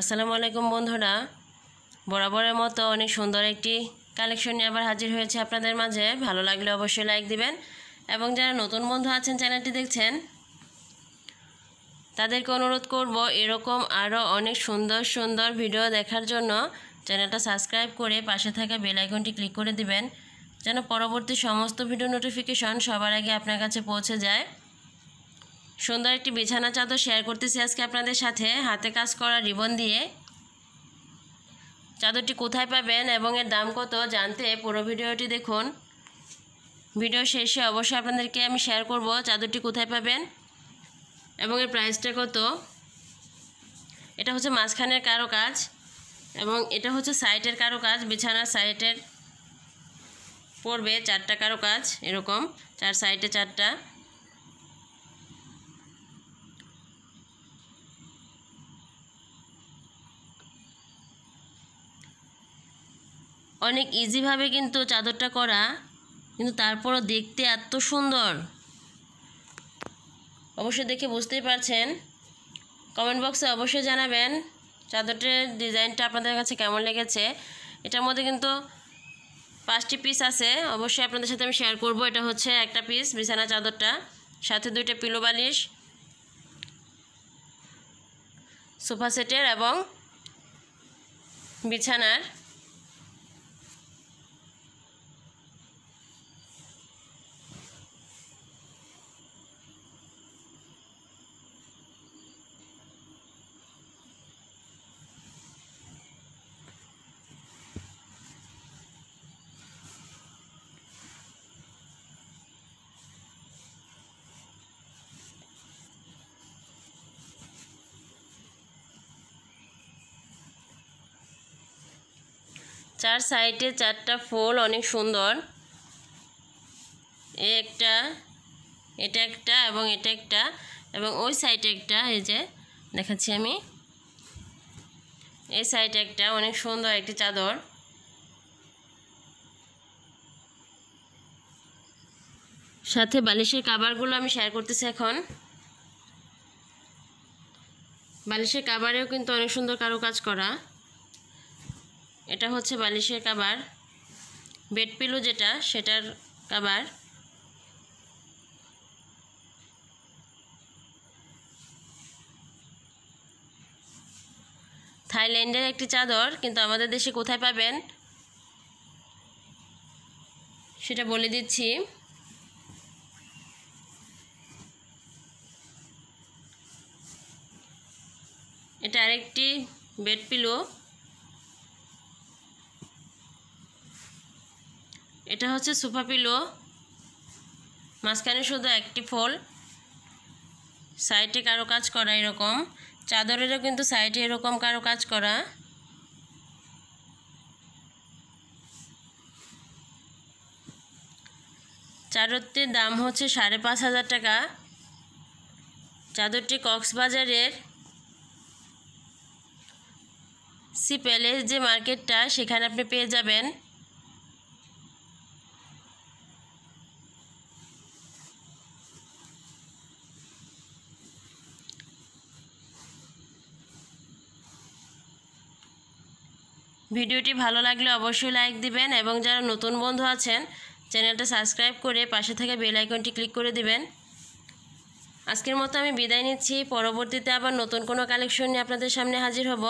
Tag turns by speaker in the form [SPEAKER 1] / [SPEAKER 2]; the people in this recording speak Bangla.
[SPEAKER 1] আসসালামু আলাইকুম বন্ধুরা বরাবরের মতো অনেক সুন্দর একটি কালেকশন নিয়ে আবার হাজির হয়েছে আপনাদের মাঝে ভালো লাগলে অবশ্যই লাইক দিবেন এবং যারা নতুন বন্ধু আছেন চ্যানেলটি দেখছেন তাদেরকে অনুরোধ করব এরকম আরও অনেক সুন্দর সুন্দর ভিডিও দেখার জন্য চ্যানেলটা সাবস্ক্রাইব করে পাশে থাকা বেল আইকনটি ক্লিক করে দিবেন যেন পরবর্তী সমস্ত ভিডিও নোটিফিকেশন সবার আগে আপনার কাছে পৌঁছে যায় সুন্দর একটি বিছানা চাদর শেয়ার করতেছি আজকে আপনাদের সাথে হাতে কাজ করা রিবন দিয়ে চাদরটি কোথায় পাবেন এবং এর দাম কত জানতে পুরো ভিডিওটি দেখুন ভিডিও শেষে অবশ্যই আপনাদেরকে আমি শেয়ার করব চাদরটি কোথায় পাবেন এবং এর প্রাইসটা কত এটা হচ্ছে মাঝখানের কারো কাজ এবং এটা হচ্ছে সাইটের কারো কাজ বিছানার সাইটের পড়বে চারটা কারো কাজ এরকম চার সাইটে চারটা অনেক ইজিভাবে কিন্তু চাদরটা করা কিন্তু তারপরও দেখতে এত সুন্দর অবশ্যই দেখে বুঝতেই পারছেন কমেন্ট বক্সে অবশ্যই জানাবেন চাদরটির ডিজাইনটা আপনাদের কাছে কেমন লেগেছে এটার মধ্যে কিন্তু পাঁচটি পিস আছে অবশ্যই আপনাদের সাথে আমি শেয়ার করব এটা হচ্ছে একটা পিস বিছানা চাদরটা সাথে দুইটা পিলো বালিশ সোফা সেটের এবং বিছানার চার সাইডে চারটা ফুল অনেক সুন্দর এ একটা এটা একটা এবং এটা একটা এবং ওই সাইডে একটা এই যে দেখাচ্ছি আমি এই সাইডে একটা অনেক সুন্দর একটি চাদর সাথে বালিশের কাবারগুলো আমি শেয়ার করতেছি এখন বালিশের কাবারেও কিন্তু অনেক সুন্দর কারো কাজ করা এটা হচ্ছে বালিশের কাবার বেড পিলো যেটা সেটার কাবার থাইল্যান্ডের একটি চাদর কিন্তু আমাদের দেশে কোথায় পাবেন সেটা বলে দিচ্ছি এটা আরেকটি বেড পিলো এটা হচ্ছে সুফা পিলো মাঝখানে শুধু একটি ফোল সাইডে কারো কাজ করা এরকম চাদরেরও কিন্তু সাইডে এরকম কারো কাজ করা চাদরটির দাম হচ্ছে সাড়ে পাঁচ হাজার টাকা চাদরটি কক্সবাজারের সি প্যালেস যে মার্কেটটা সেখানে আপনি পেয়ে যাবেন ভিডিওটি ভালো লাগলে অবশ্যই লাইক দিবেন এবং যারা নতুন বন্ধু আছেন চ্যানেলটা সাবস্ক্রাইব করে পাশে থাকা বেল আইকনটি ক্লিক করে দিবেন আজকের মতো আমি বিদায় নিচ্ছি পরবর্তীতে আবার নতুন কোনো কালেকশন নিয়ে আপনাদের সামনে হাজির হব